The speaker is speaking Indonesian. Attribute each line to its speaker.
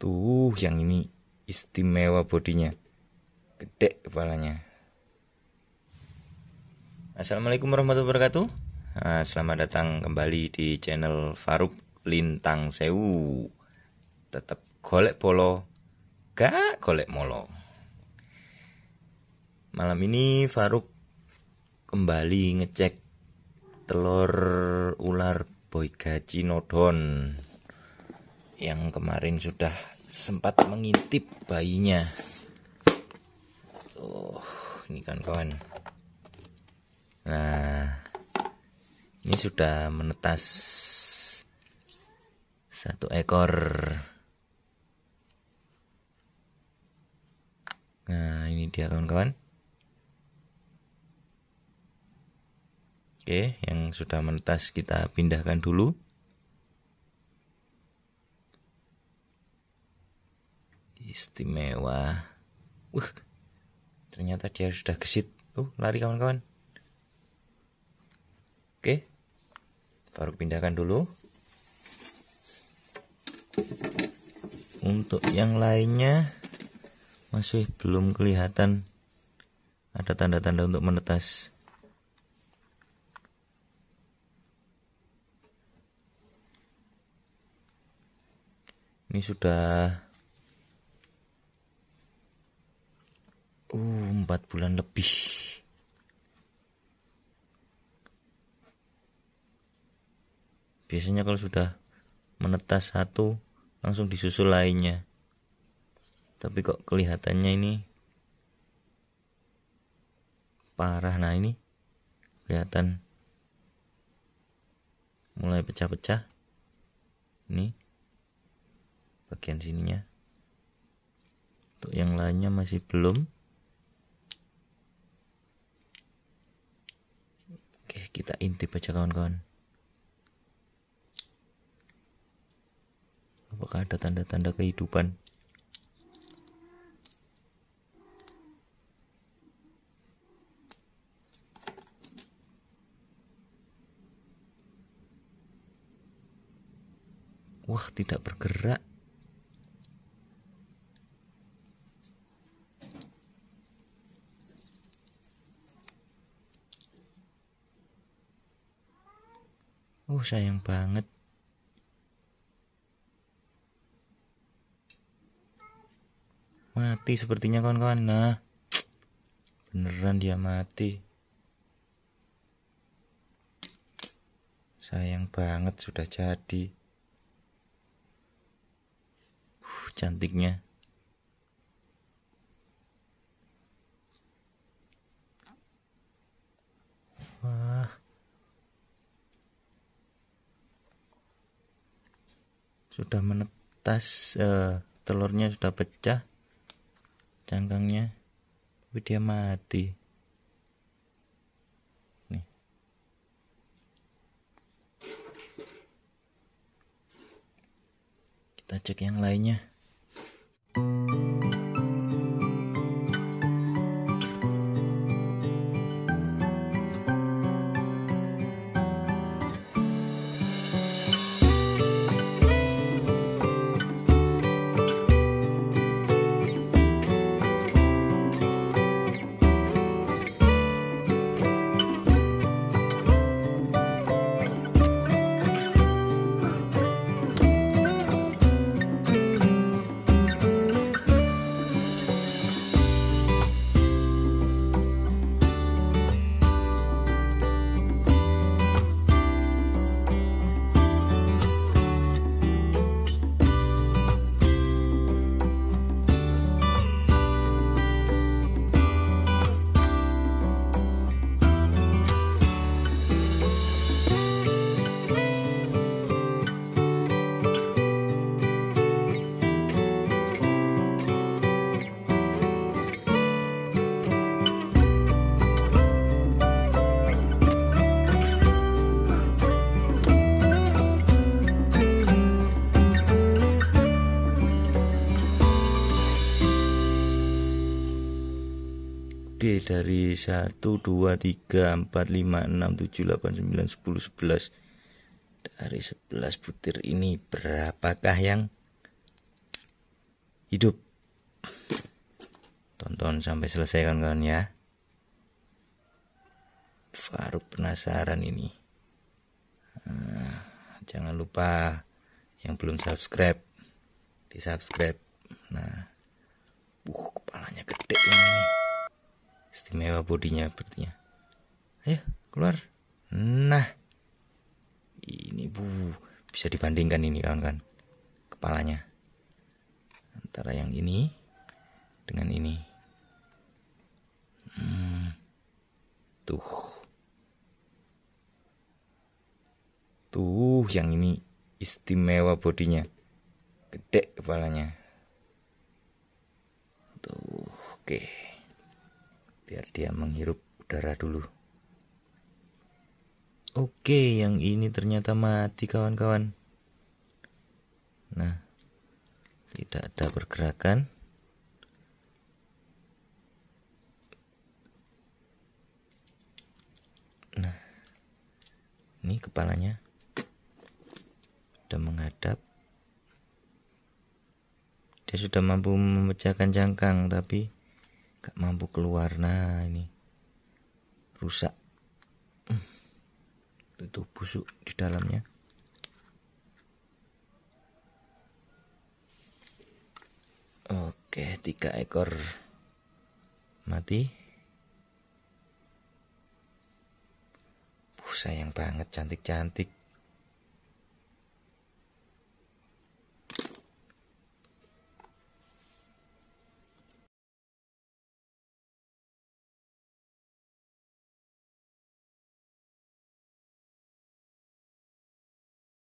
Speaker 1: Tuh, yang ini istimewa bodinya. Gede kepalanya. Assalamualaikum warahmatullahi wabarakatuh. Nah, selamat datang kembali di channel Faruk Lintang Sewu. Tetap golek polo, gak golek molo. Malam ini Faruk kembali ngecek telur ular boy gaji nodon yang kemarin sudah sempat mengintip bayinya. Oh, ini kan kawan. Nah, ini sudah menetas satu ekor. Nah, ini dia kawan-kawan. Oke, yang sudah menetas kita pindahkan dulu. istimewa Wah, ternyata dia sudah gesit. Tuh, lari kawan-kawan. Oke. Baru pindahkan dulu. Untuk yang lainnya masih belum kelihatan ada tanda-tanda untuk menetas. Ini sudah empat bulan lebih. Biasanya kalau sudah menetas satu langsung disusul lainnya. Tapi kok kelihatannya ini parah. Nah ini kelihatan mulai pecah-pecah. Ini bagian sininya. Untuk yang lainnya masih belum. Oke, kita intip aja kawan-kawan. Apakah ada tanda-tanda kehidupan? Wah, tidak bergerak. Oh sayang banget. Mati sepertinya kawan-kawan. Nah, beneran dia mati. Sayang banget sudah jadi. Uh, cantiknya. sudah menetas uh, telurnya sudah pecah cangkangnya tapi dia mati nih kita cek yang lainnya thank you D dari 1 2 3 4 5 6 7 8 9 10 11 dari 11 butir ini berapakah yang hidup tonton sampai selesai kawan-kawan ya Faruk penasaran ini nah, jangan lupa yang belum subscribe di subscribe nah uh kepalanya gede ini Istimewa bodinya sepertinya. Ayo, keluar. Nah. Ini bu, bisa dibandingkan ini kawan kan. Kepalanya. Antara yang ini dengan ini. Hmm. Tuh. Tuh, yang ini istimewa bodinya. Gede kepalanya. Tuh, oke. Okay biar dia menghirup udara dulu oke yang ini ternyata mati kawan-kawan nah tidak ada pergerakan nah ini kepalanya sudah menghadap dia sudah mampu memecahkan cangkang tapi Gak mampu keluar. Nah ini. Rusak. Hmm. Itu busuk di dalamnya. Oke, tiga ekor mati. Uh, sayang banget, cantik-cantik.